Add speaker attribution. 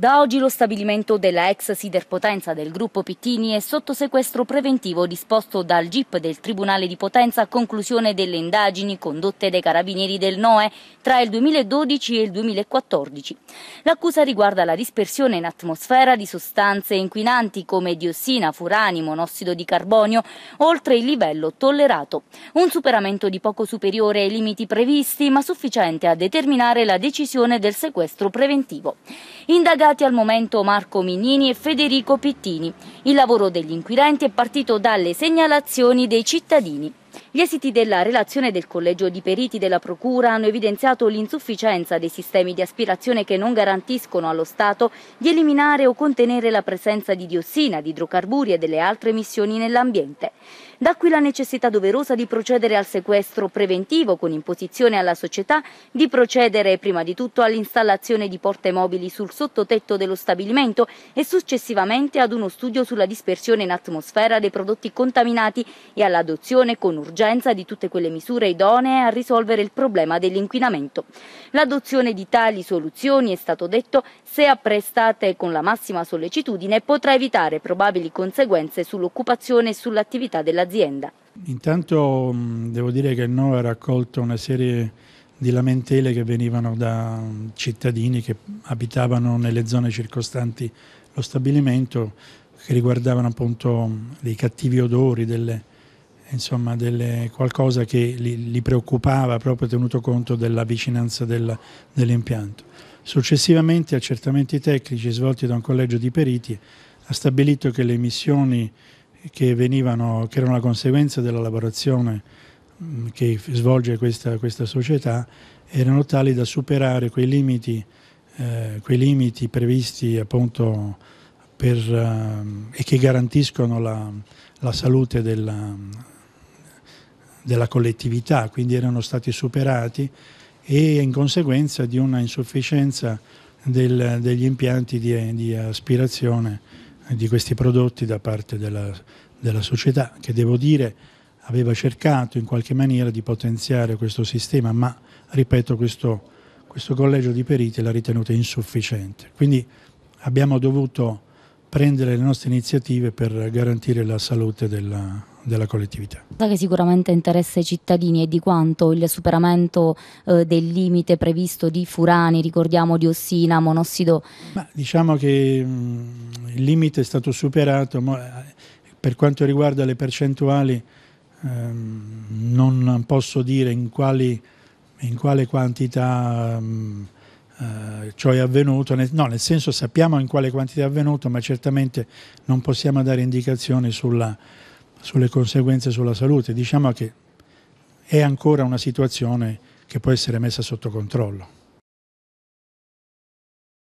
Speaker 1: Da oggi lo stabilimento della ex Siderpotenza del gruppo Pittini è sotto sequestro preventivo disposto dal GIP del Tribunale di Potenza a conclusione delle indagini condotte dai carabinieri del NOE tra il 2012 e il 2014. L'accusa riguarda la dispersione in atmosfera di sostanze inquinanti come diossina, furani, monossido di carbonio, oltre il livello tollerato. Un superamento di poco superiore ai limiti previsti, ma sufficiente a determinare la decisione del sequestro preventivo. Indagato candidati al momento Marco Minini e Federico Pittini. Il lavoro degli inquirenti è partito dalle segnalazioni dei cittadini. Gli esiti della relazione del Collegio di Periti della Procura hanno evidenziato l'insufficienza dei sistemi di aspirazione che non garantiscono allo Stato di eliminare o contenere la presenza di diossina, di idrocarburi e delle altre emissioni nell'ambiente. Da qui la necessità doverosa di procedere al sequestro preventivo con imposizione alla società di procedere prima di tutto all'installazione di porte mobili sul sottotetto dello stabilimento e successivamente ad uno studio sulla dispersione in atmosfera dei prodotti contaminati e all'adozione con urgenza l'urgenza di tutte quelle misure idonee a risolvere il problema dell'inquinamento. L'adozione di tali soluzioni, è stato detto, se apprestate con la massima sollecitudine, potrà evitare probabili conseguenze sull'occupazione e sull'attività dell'azienda.
Speaker 2: Intanto devo dire che il ha raccolto una serie di lamentele che venivano da cittadini che abitavano nelle zone circostanti lo stabilimento che riguardavano appunto dei cattivi odori, delle, insomma, delle, qualcosa che li, li, preoccupava proprio tenuto conto della vicinanza del, dell'impianto. Successivamente accertamenti tecnici svolti da un collegio di periti ha stabilito che le emissioni che, venivano, che erano la conseguenza della lavorazione mm, che svolge questa, questa, società erano tali da superare quei limiti, eh, quei limiti previsti appunto per, eh, e che garantiscono la, la salute della, della collettività, quindi erano stati superati e in conseguenza di una insufficienza del, degli impianti di, di, aspirazione di questi prodotti da parte della, della società che devo dire aveva cercato in qualche maniera di potenziare questo sistema, ma ripeto questo, questo collegio di periti l'ha ritenuta insufficiente. Quindi abbiamo dovuto prendere le nostre iniziative per garantire la salute della, della collettività.
Speaker 1: Cosa Che sicuramente interessa i cittadini è di quanto il superamento eh, del limite previsto di furani, ricordiamo di ossina, monossido.
Speaker 2: Ma diciamo che mh, mm, il limite è stato superato, ma eh, per quanto riguarda le percentuali ehm, non posso dire in, quali, in quale quantità... Mh, mm, eh, ciò è avvenuto, no, nel senso sappiamo in quale quantità è avvenuto, ma certamente non possiamo dare indicazioni sulla, sulle conseguenze sulla salute. Diciamo che è ancora una situazione che può essere messa sotto controllo.